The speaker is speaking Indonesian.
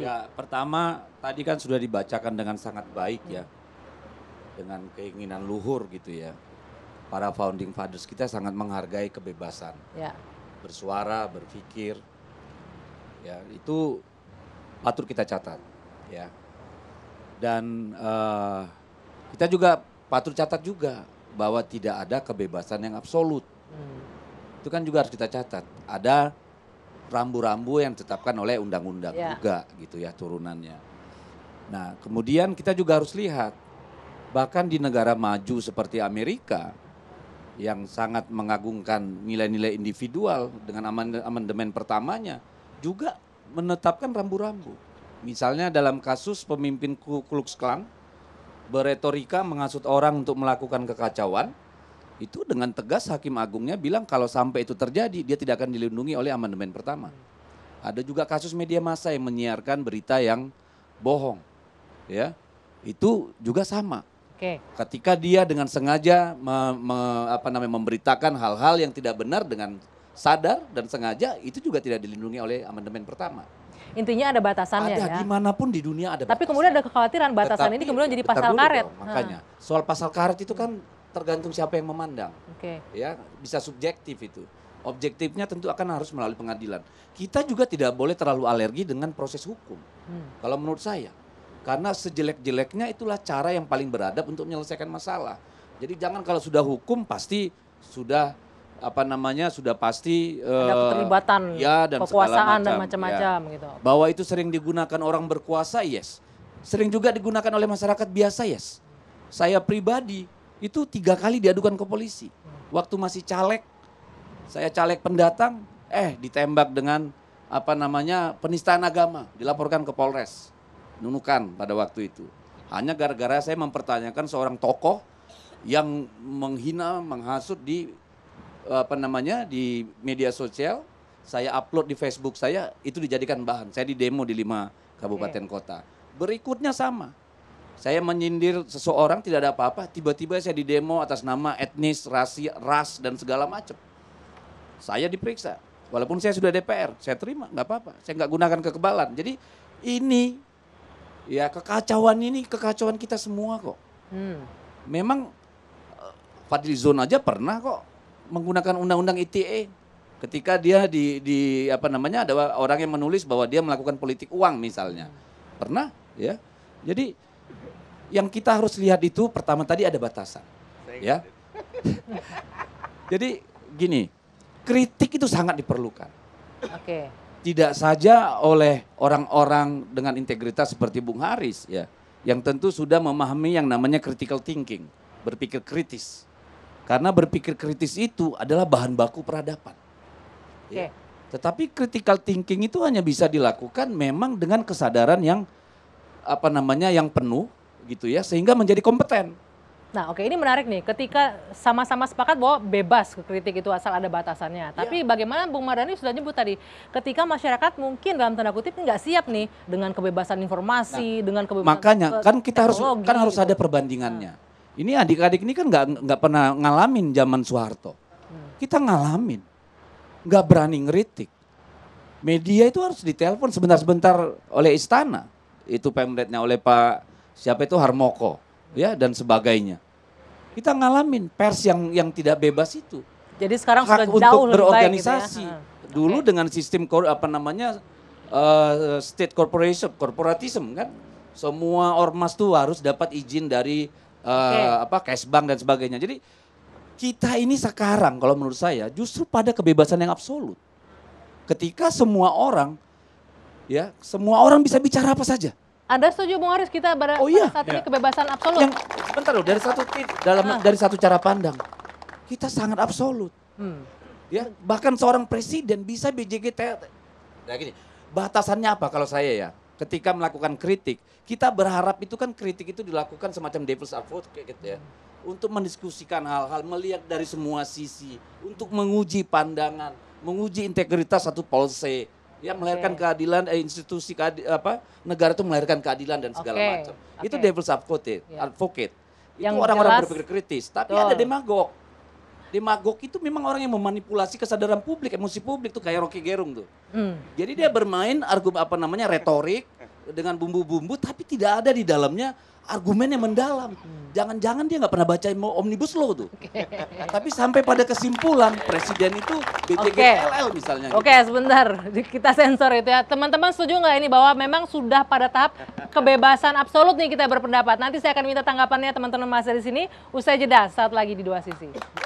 Ya, pertama tadi kan sudah dibacakan dengan sangat baik ya. Dengan keinginan luhur gitu ya. Para founding fathers kita sangat menghargai kebebasan. Ya. Bersuara, berpikir. Ya, itu patut kita catat ya. Dan uh, kita juga patut catat juga bahwa tidak ada kebebasan yang absolut. Hmm. Itu kan juga harus kita catat. Ada rambu-rambu yang ditetapkan oleh undang-undang yeah. juga gitu ya turunannya. Nah, kemudian kita juga harus lihat bahkan di negara maju seperti Amerika yang sangat mengagungkan nilai-nilai individual dengan amandemen pertamanya juga menetapkan rambu-rambu. Misalnya dalam kasus pemimpin Ku Klux Klan beretorika mengasut orang untuk melakukan kekacauan, itu dengan tegas Hakim Agungnya bilang kalau sampai itu terjadi dia tidak akan dilindungi oleh amandemen pertama. Ada juga kasus media massa yang menyiarkan berita yang bohong. Ya. Itu juga sama. Oke. Ketika dia dengan sengaja me, me, apa namanya memberitakan hal-hal yang tidak benar dengan sadar dan sengaja itu juga tidak dilindungi oleh amandemen pertama. Intinya ada batasannya ada, ya. Gimana pun di dunia ada. Tapi batasan. kemudian ada kekhawatiran batasan Tetapi, ini kemudian jadi pasal karet. Dong, makanya soal pasal karet itu kan tergantung siapa yang memandang. Oke. Okay. Ya, bisa subjektif itu. Objektifnya tentu akan harus melalui pengadilan. Kita juga tidak boleh terlalu alergi dengan proses hukum. Hmm. Kalau menurut saya, karena sejelek-jeleknya itulah cara yang paling beradab untuk menyelesaikan masalah. Jadi jangan kalau sudah hukum pasti sudah apa namanya sudah pasti ada uh, keterlibatan, ya dan kekuasaan dan macam-macam ya. gitu. Bahwa itu sering digunakan orang berkuasa, yes. Sering juga digunakan oleh masyarakat biasa, yes. Saya pribadi itu tiga kali diadukan ke polisi. Waktu masih caleg, saya caleg pendatang, eh ditembak dengan apa namanya penistaan agama, dilaporkan ke Polres, nunukan pada waktu itu. Hanya gara-gara saya mempertanyakan seorang tokoh yang menghina, menghasut di apa namanya di media sosial, saya upload di Facebook saya itu dijadikan bahan. Saya di demo di lima kabupaten kota. Berikutnya sama. Saya menyindir seseorang tidak ada apa-apa, tiba-tiba saya didemo atas nama etnis, rasi, ras dan segala macam. Saya diperiksa, walaupun saya sudah DPR, saya terima, nggak apa-apa. Saya nggak gunakan kekebalan. Jadi ini ya kekacauan ini kekacauan kita semua kok. Hmm. Memang eh, Zon aja pernah kok menggunakan undang-undang ITE ketika dia di, di apa namanya ada orang yang menulis bahwa dia melakukan politik uang misalnya hmm. pernah ya jadi yang kita harus lihat itu pertama tadi ada batasan. Ya. Jadi gini, kritik itu sangat diperlukan. Oke. Okay. Tidak saja oleh orang-orang dengan integritas seperti Bung Haris ya, yang tentu sudah memahami yang namanya critical thinking, berpikir kritis. Karena berpikir kritis itu adalah bahan baku peradaban. Okay. Ya. Tetapi critical thinking itu hanya bisa dilakukan memang dengan kesadaran yang apa namanya yang penuh gitu ya sehingga menjadi kompeten. Nah, oke ini menarik nih. Ketika sama-sama sepakat bahwa bebas kritik itu asal ada batasannya. Iya. Tapi ya. bagaimana Bung mardani sudah nyebut tadi, ketika masyarakat mungkin dalam tanda kutip nggak siap nih dengan kebebasan informasi, nah, dengan kebebasan makanya ke kan kita harus kan harus gitu. ada perbandingannya. Nah. Ini adik-adik ini kan nggak nggak pernah ngalamin zaman Soeharto. Hmm. Kita ngalamin, nggak berani ngeritik. Media itu harus ditelepon sebentar-sebentar oleh istana itu pemretnya oleh Pak siapa itu Harmoko ya dan sebagainya. Kita ngalamin pers yang yang tidak bebas itu. Jadi sekarang Hak sudah jauh lebih berorganisasi. Baik gitu ya. Dulu okay. dengan sistem apa namanya uh, state corporation, korporatisme kan semua ormas tuh harus dapat izin dari uh, eh, okay. apa Kesbang dan sebagainya. Jadi kita ini sekarang kalau menurut saya justru pada kebebasan yang absolut. Ketika semua orang ya semua orang bisa bicara apa saja. Anda setuju Bung Aris? kita pada, oh, iya. saat ini ya. kebebasan absolut? Yang, sebentar loh dari satu dalam ah. dari satu cara pandang kita sangat absolut. Hmm. Ya bahkan seorang presiden bisa BJGT. Nah gini batasannya apa kalau saya ya? Ketika melakukan kritik kita berharap itu kan kritik itu dilakukan semacam devil's advocate gitu ya. Untuk mendiskusikan hal-hal, melihat dari semua sisi, untuk menguji pandangan, menguji integritas satu polse, ya melahirkan okay. keadilan eh, institusi keadi, apa negara itu melahirkan keadilan dan segala okay. macam okay. itu devil's advocate yeah. advocate itu orang-orang berpikir kritis tapi Betul. ada demagog demagog itu memang orang yang memanipulasi kesadaran publik emosi publik tuh kayak Rocky Gerung tuh mm. jadi dia bermain argumen apa namanya retorik dengan bumbu-bumbu tapi tidak ada di dalamnya argumen yang mendalam. Hmm. Jangan-jangan dia nggak pernah baca omnibus law tuh. Okay. Tapi sampai pada kesimpulan presiden itu BTGLL okay. misalnya. Gitu. Oke okay, gitu. sebentar kita sensor itu ya. Teman-teman setuju nggak ini bahwa memang sudah pada tahap kebebasan absolut nih kita berpendapat. Nanti saya akan minta tanggapannya teman-teman masih di sini. Usai jeda saat lagi di dua sisi.